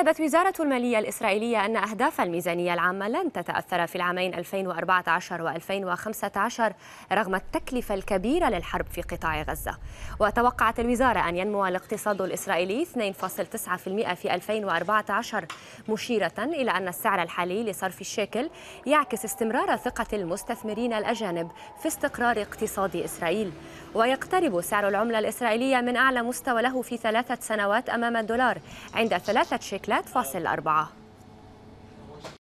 أكدت وزارة المالية الإسرائيلية أن أهداف الميزانية العامة لن تتأثر في العامين 2014 و2015 رغم التكلفة الكبيرة للحرب في قطاع غزة وتوقعت الوزارة أن ينمو الاقتصاد الإسرائيلي 2.9% في 2014 مشيرة إلى أن السعر الحالي لصرف الشيكل يعكس استمرار ثقة المستثمرين الأجانب في استقرار اقتصاد إسرائيل ويقترب سعر العملة الإسرائيلية من أعلى مستوى له في ثلاثة سنوات أمام الدولار عند ثلاثة شيكلات فاصل أربعة